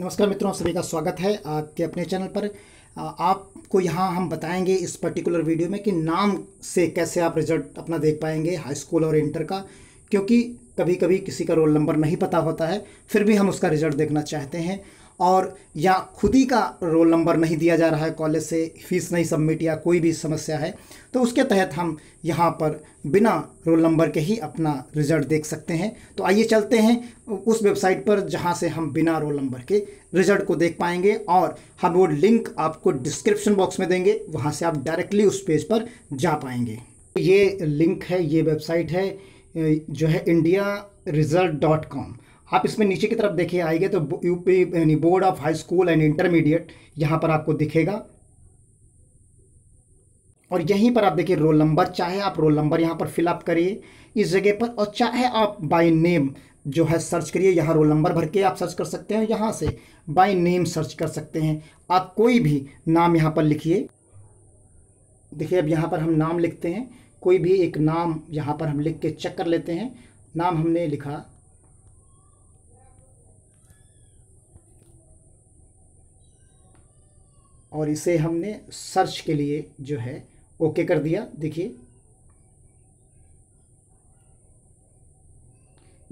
नमस्कार मित्रों सभी का स्वागत है आपके अपने चैनल पर आपको यहाँ हम बताएंगे इस पर्टिकुलर वीडियो में कि नाम से कैसे आप रिजल्ट अपना देख पाएंगे हाई स्कूल और इंटर का क्योंकि कभी कभी किसी का रोल नंबर नहीं पता होता है फिर भी हम उसका रिजल्ट देखना चाहते हैं और या खुद ही का रोल नंबर नहीं दिया जा रहा है कॉलेज से फीस नहीं सबमिट या कोई भी समस्या है तो उसके तहत हम यहाँ पर बिना रोल नंबर के ही अपना रिज़ल्ट देख सकते हैं तो आइए चलते हैं उस वेबसाइट पर जहाँ से हम बिना रोल नंबर के रिज़ल्ट को देख पाएंगे और हम वो लिंक आपको डिस्क्रिप्शन बॉक्स में देंगे वहाँ से आप डायरेक्टली उस पेज पर जा पाएंगे ये लिंक है ये वेबसाइट है जो है इंडिया रिज़ल्ट डॉट कॉम आप इसमें नीचे की तरफ देखिए आएंगे तो यूपी यानी board of high school and intermediate यहाँ पर आपको दिखेगा और यहीं पर आप देखिए रोल नंबर चाहे आप रोल नंबर यहाँ पर फिलअप करिए इस जगह पर और चाहे आप बाय नेम जो है सर्च करिए यहाँ रोल नंबर भर के आप सर्च कर सकते हैं यहाँ से बाय नेम सर्च कर सकते हैं आप कोई भी नाम यहाँ पर लिखिए देखिए अब यहाँ पर हम नाम लिखते हैं कोई भी एक नाम यहाँ पर हम लिख के चेक कर लेते हैं नाम हमने लिखा और इसे हमने सर्च के लिए जो है ओके कर दिया देखिए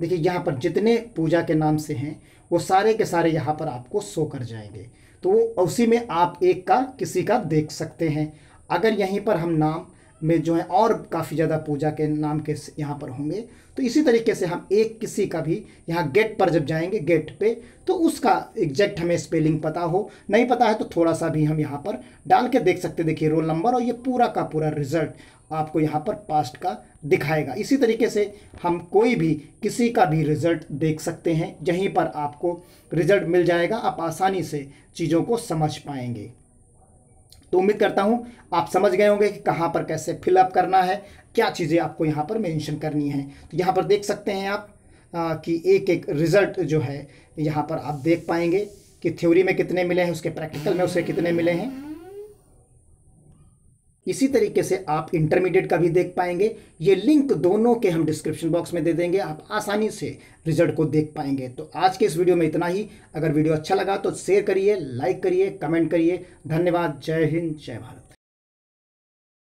देखिए यहाँ पर जितने पूजा के नाम से हैं वो सारे के सारे यहाँ पर आपको शो कर जाएंगे तो वो उसी में आप एक का किसी का देख सकते हैं अगर यहीं पर हम नाम में जो है और काफ़ी ज़्यादा पूजा के नाम के यहाँ पर होंगे तो इसी तरीके से हम एक किसी का भी यहाँ गेट पर जब जाएंगे गेट पे तो उसका एग्जैक्ट हमें स्पेलिंग पता हो नहीं पता है तो थोड़ा सा भी हम यहाँ पर डाल के देख सकते देखिए रोल नंबर और ये पूरा का पूरा रिजल्ट आपको यहाँ पर पास्ट का दिखाएगा इसी तरीके से हम कोई भी किसी का भी रिज़ल्ट देख सकते हैं यहीं पर आपको रिज़ल्ट मिल जाएगा आप आसानी से चीज़ों को समझ पाएंगे तो उम्मीद करता हूँ आप समझ गए होंगे कि कहाँ पर कैसे फिलअप करना है क्या चीज़ें आपको यहाँ पर मेंशन करनी है तो यहाँ पर देख सकते हैं आप आ, कि एक एक रिज़ल्ट जो है यहाँ पर आप देख पाएंगे कि थ्योरी में कितने मिले हैं उसके प्रैक्टिकल में उसे कितने मिले हैं इसी तरीके से आप इंटरमीडिएट का भी देख पाएंगे ये लिंक दोनों के हम डिस्क्रिप्शन बॉक्स में दे देंगे आप आसानी से रिजल्ट को देख पाएंगे तो आज के इस वीडियो में इतना ही अगर वीडियो अच्छा लगा तो शेयर करिए लाइक करिए कमेंट करिए धन्यवाद जय हिंद जय भारत